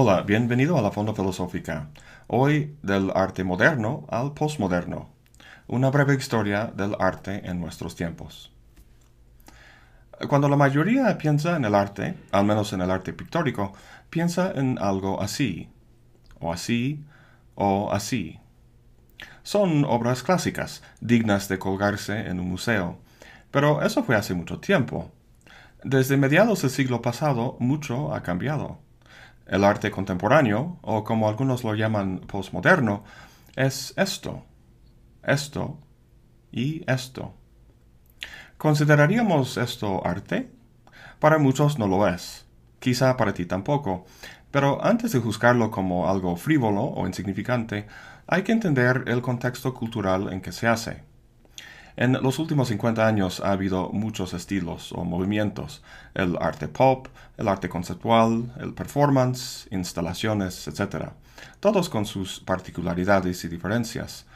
Hola, bienvenido a la Fonda Filosófica. Hoy del arte moderno al postmoderno. Una breve historia del arte en nuestros tiempos. Cuando la mayoría piensa en el arte, al menos en el arte pictórico, piensa en algo así, o así, o así. Son obras clásicas, dignas de colgarse en un museo, pero eso fue hace mucho tiempo. Desde mediados del siglo pasado mucho ha cambiado. El arte contemporáneo, o como algunos lo llaman postmoderno, es esto, esto y esto. ¿Consideraríamos esto arte? Para muchos no lo es, quizá para ti tampoco, pero antes de juzgarlo como algo frívolo o insignificante, hay que entender el contexto cultural en que se hace. En los últimos 50 años ha habido muchos estilos o movimientos, el arte pop, el arte conceptual, el performance, instalaciones, etc. Todos con sus particularidades y diferencias.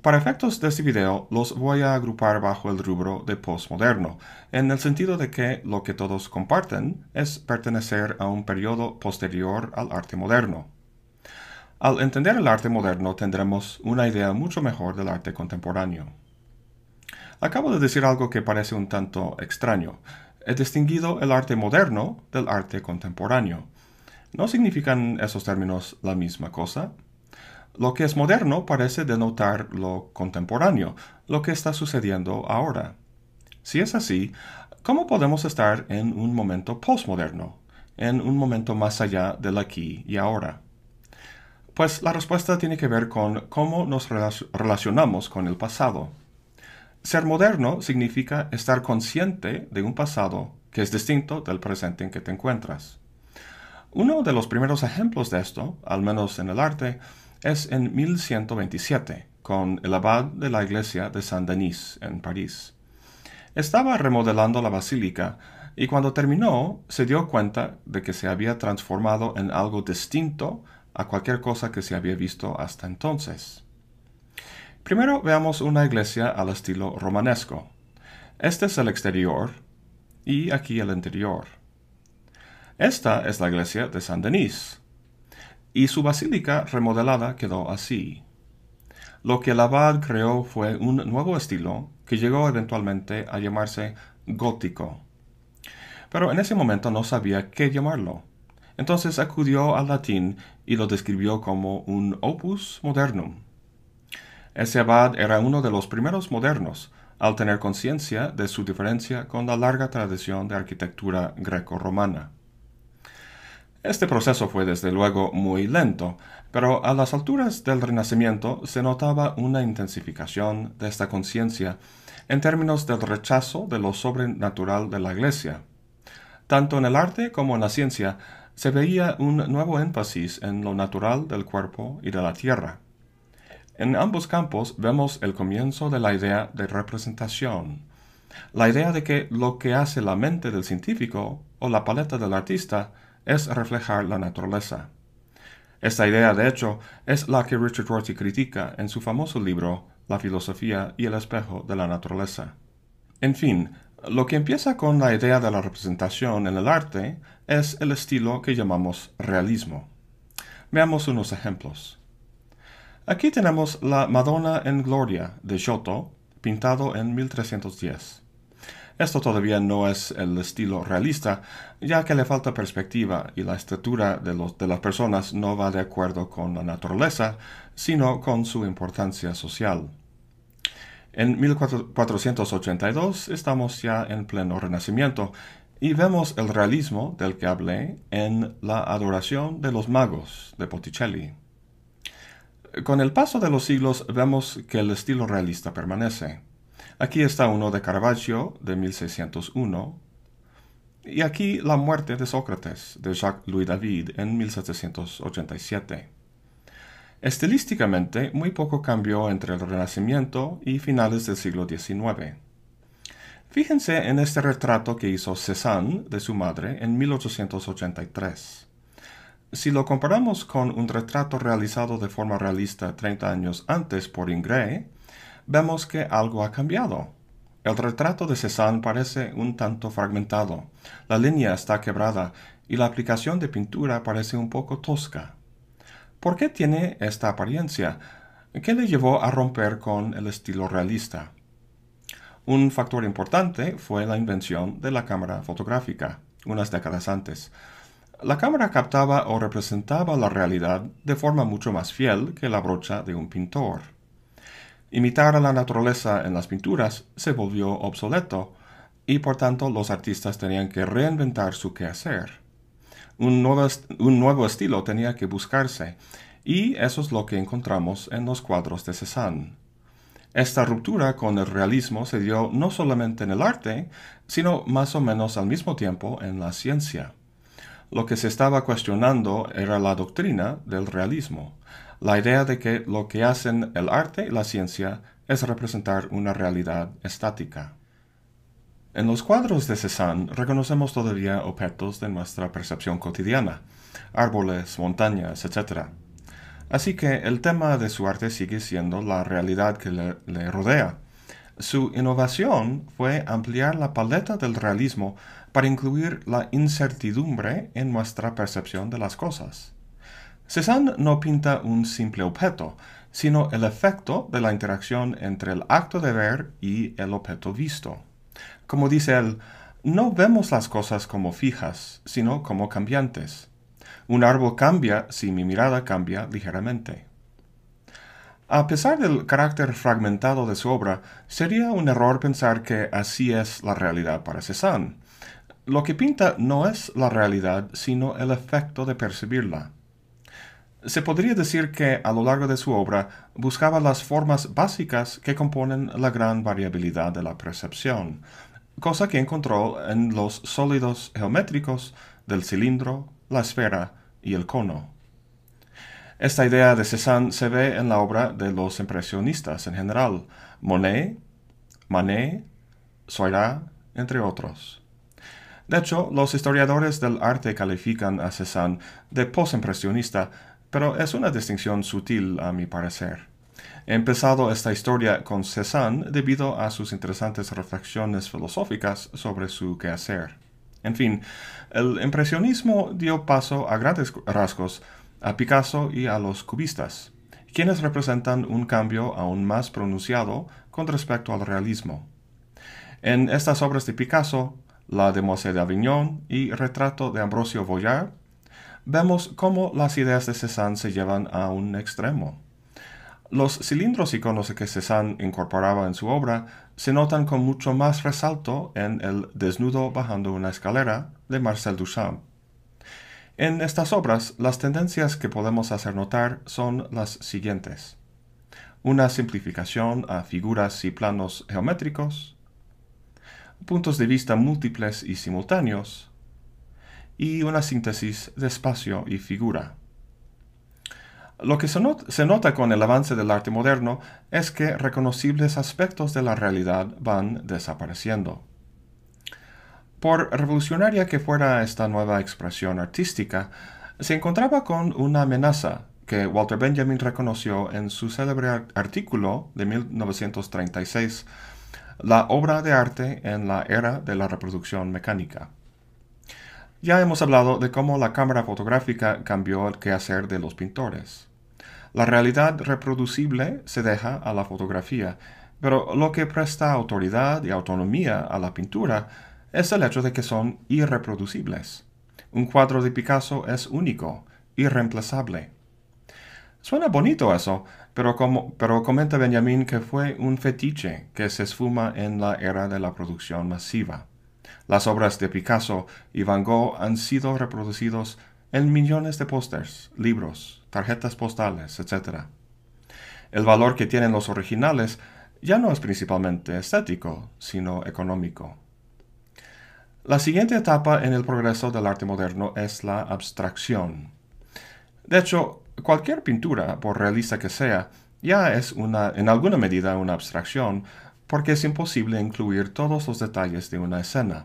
Para efectos de este video, los voy a agrupar bajo el rubro de postmoderno, en el sentido de que lo que todos comparten es pertenecer a un periodo posterior al arte moderno. Al entender el arte moderno tendremos una idea mucho mejor del arte contemporáneo. Acabo de decir algo que parece un tanto extraño. He distinguido el arte moderno del arte contemporáneo. ¿No significan esos términos la misma cosa? Lo que es moderno parece denotar lo contemporáneo, lo que está sucediendo ahora. Si es así, ¿cómo podemos estar en un momento postmoderno, en un momento más allá del aquí y ahora? Pues la respuesta tiene que ver con cómo nos relacionamos con el pasado. Ser moderno significa estar consciente de un pasado que es distinto del presente en que te encuentras. Uno de los primeros ejemplos de esto, al menos en el arte, es en 1127, con el abad de la iglesia de Saint-Denis, en París. Estaba remodelando la basílica y cuando terminó se dio cuenta de que se había transformado en algo distinto a cualquier cosa que se había visto hasta entonces. Primero veamos una iglesia al estilo romanesco. Este es el exterior y aquí el interior. Esta es la iglesia de San Denis y su basílica remodelada quedó así. Lo que el abad creó fue un nuevo estilo que llegó eventualmente a llamarse gótico. Pero en ese momento no sabía qué llamarlo. Entonces acudió al latín y lo describió como un opus modernum ese abad era uno de los primeros modernos, al tener conciencia de su diferencia con la larga tradición de arquitectura greco-romana. Este proceso fue desde luego muy lento, pero a las alturas del Renacimiento se notaba una intensificación de esta conciencia en términos del rechazo de lo sobrenatural de la Iglesia. Tanto en el arte como en la ciencia se veía un nuevo énfasis en lo natural del cuerpo y de la tierra. En ambos campos vemos el comienzo de la idea de representación, la idea de que lo que hace la mente del científico o la paleta del artista es reflejar la naturaleza. Esta idea, de hecho, es la que Richard Rorty critica en su famoso libro La filosofía y el espejo de la naturaleza. En fin, lo que empieza con la idea de la representación en el arte es el estilo que llamamos realismo. Veamos unos ejemplos. Aquí tenemos la Madonna en Gloria de Giotto, pintado en 1310. Esto todavía no es el estilo realista, ya que le falta perspectiva y la estatura de, de las personas no va de acuerdo con la naturaleza, sino con su importancia social. En 1482 estamos ya en pleno renacimiento y vemos el realismo del que hablé en La adoración de los magos de Botticelli. Con el paso de los siglos vemos que el estilo realista permanece. Aquí está uno de Caravaggio de 1601 y aquí La muerte de Sócrates de Jacques-Louis David en 1787. Estilísticamente, muy poco cambió entre el Renacimiento y finales del siglo XIX. Fíjense en este retrato que hizo Cézanne de su madre en 1883. Si lo comparamos con un retrato realizado de forma realista 30 años antes por Ingres, vemos que algo ha cambiado. El retrato de Cézanne parece un tanto fragmentado, la línea está quebrada y la aplicación de pintura parece un poco tosca. ¿Por qué tiene esta apariencia? ¿Qué le llevó a romper con el estilo realista? Un factor importante fue la invención de la cámara fotográfica, unas décadas antes, la cámara captaba o representaba la realidad de forma mucho más fiel que la brocha de un pintor. Imitar a la naturaleza en las pinturas se volvió obsoleto y por tanto los artistas tenían que reinventar su quehacer. Un nuevo, estilo tenía que buscarse y eso es lo que encontramos en los cuadros de Cézanne. Esta ruptura con el realismo se dio no solamente en el arte, sino más o menos al mismo tiempo en la ciencia. Lo que se estaba cuestionando era la doctrina del realismo, la idea de que lo que hacen el arte y la ciencia es representar una realidad estática. En los cuadros de Cézanne reconocemos todavía objetos de nuestra percepción cotidiana, árboles, montañas, etc. Así que el tema de su arte sigue siendo la realidad que le rodea, su innovación fue ampliar la paleta del realismo para incluir la incertidumbre en nuestra percepción de las cosas. Cézanne no pinta un simple objeto, sino el efecto de la interacción entre el acto de ver y el objeto visto. Como dice él, no vemos las cosas como fijas, sino como cambiantes. Un árbol cambia si mi mirada cambia ligeramente. A pesar del carácter fragmentado de su obra, sería un error pensar que así es la realidad para Cézanne. Lo que pinta no es la realidad, sino el efecto de percibirla. Se podría decir que a lo largo de su obra buscaba las formas básicas que componen la gran variabilidad de la percepción, cosa que encontró en los sólidos geométricos del cilindro, la esfera y el cono. Esta idea de Cézanne se ve en la obra de los impresionistas en general, Monet, Manet, Soirat, entre otros. De hecho, los historiadores del arte califican a Cézanne de posimpresionista, pero es una distinción sutil a mi parecer. He empezado esta historia con Cézanne debido a sus interesantes reflexiones filosóficas sobre su quehacer. En fin, el impresionismo dio paso a grandes rasgos a Picasso y a los cubistas, quienes representan un cambio aún más pronunciado con respecto al realismo. En estas obras de Picasso, la de Mosé de Avignon y Retrato de Ambrosio Boyard, vemos cómo las ideas de Cézanne se llevan a un extremo. Los cilindros y que Cézanne incorporaba en su obra se notan con mucho más resalto en El desnudo bajando una escalera de Marcel Duchamp. En estas obras, las tendencias que podemos hacer notar son las siguientes. Una simplificación a figuras y planos geométricos, puntos de vista múltiples y simultáneos, y una síntesis de espacio y figura. Lo que se, nota con el avance del arte moderno es que reconocibles aspectos de la realidad van desapareciendo. Por revolucionaria que fuera esta nueva expresión artística, se encontraba con una amenaza que Walter Benjamin reconoció en su célebre artículo de 1936, La obra de arte en la era de la reproducción mecánica. Ya hemos hablado de cómo la cámara fotográfica cambió el quehacer de los pintores. La realidad reproducible se deja a la fotografía, pero lo que presta autoridad y autonomía a la pintura es el hecho de que son irreproducibles. Un cuadro de Picasso es único, irreemplazable. Suena bonito eso, pero, pero comenta Benjamin que fue un fetiche que se esfuma en la era de la producción masiva. Las obras de Picasso y Van Gogh han sido reproducidos en millones de pósters, libros, tarjetas postales, etc. El valor que tienen los originales ya no es principalmente estético, sino económico. La siguiente etapa en el progreso del arte moderno es la abstracción. De hecho, cualquier pintura, por realista que sea, ya es en alguna medida una abstracción, porque es imposible incluir todos los detalles de una escena.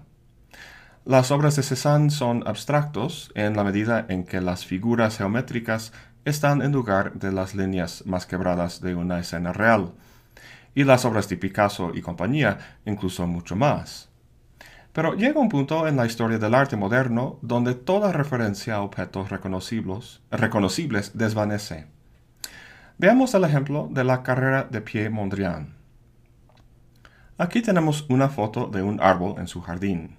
Las obras de Cézanne son abstractos en la medida en que las figuras geométricas están en lugar de las líneas más quebradas de una escena real, y las obras de Picasso y compañía incluso mucho más. Pero llega un punto en la historia del arte moderno donde toda referencia a objetos reconocibles, reconocibles desvanece. Veamos el ejemplo de la carrera de Pierre Mondrian. Aquí tenemos una foto de un árbol en su jardín.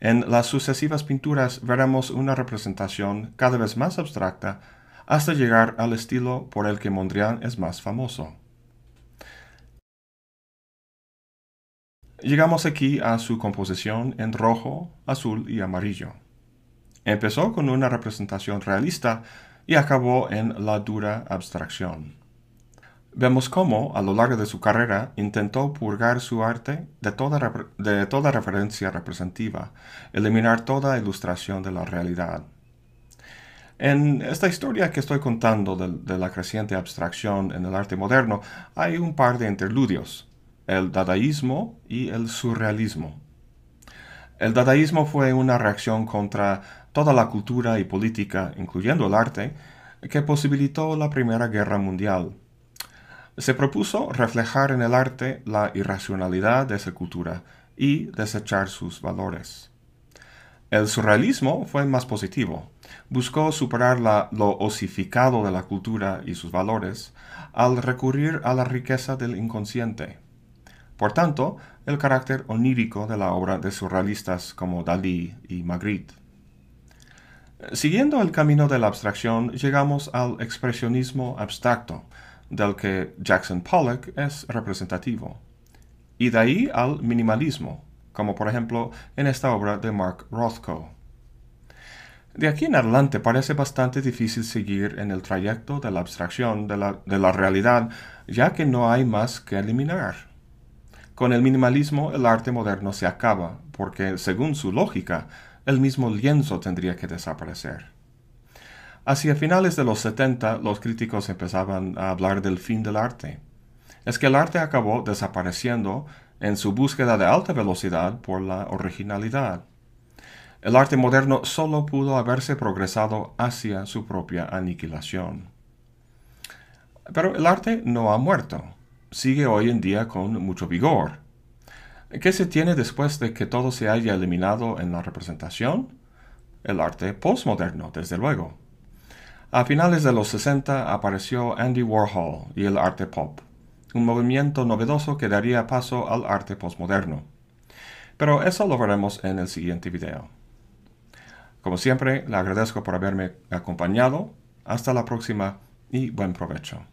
En las sucesivas pinturas veremos una representación cada vez más abstracta hasta llegar al estilo por el que Mondrian es más famoso. Llegamos aquí a su composición en rojo, azul y amarillo. Empezó con una representación realista y acabó en la dura abstracción. Vemos cómo, a lo largo de su carrera, intentó purgar su arte de toda, referencia representativa, eliminar toda ilustración de la realidad. En esta historia que estoy contando de la creciente abstracción en el arte moderno, hay un par de interludios, el dadaísmo y el surrealismo. El dadaísmo fue una reacción contra toda la cultura y política, incluyendo el arte, que posibilitó la Primera Guerra Mundial. Se propuso reflejar en el arte la irracionalidad de esa cultura y desechar sus valores. El surrealismo fue más positivo. Buscó superar lo osificado de la cultura y sus valores al recurrir a la riqueza del inconsciente. Por tanto, el carácter onírico de la obra de surrealistas como Dalí y Magritte. Siguiendo el camino de la abstracción, llegamos al expresionismo abstracto, del que Jackson Pollock es representativo, y de ahí al minimalismo, como por ejemplo en esta obra de Mark Rothko. De aquí en adelante parece bastante difícil seguir en el trayecto de la abstracción de la, de la realidad, ya que no hay más que eliminar. Con el minimalismo el arte moderno se acaba, porque, según su lógica, el mismo lienzo tendría que desaparecer. Hacia finales de los 70 los críticos empezaban a hablar del fin del arte. Es que el arte acabó desapareciendo en su búsqueda de alta velocidad por la originalidad. El arte moderno solo pudo haberse progresado hacia su propia aniquilación. Pero el arte no ha muerto sigue hoy en día con mucho vigor. ¿Qué se tiene después de que todo se haya eliminado en la representación? El arte postmoderno, desde luego. A finales de los 60 apareció Andy Warhol y el arte pop, un movimiento novedoso que daría paso al arte postmoderno. Pero eso lo veremos en el siguiente video. Como siempre, le agradezco por haberme acompañado. Hasta la próxima y buen provecho.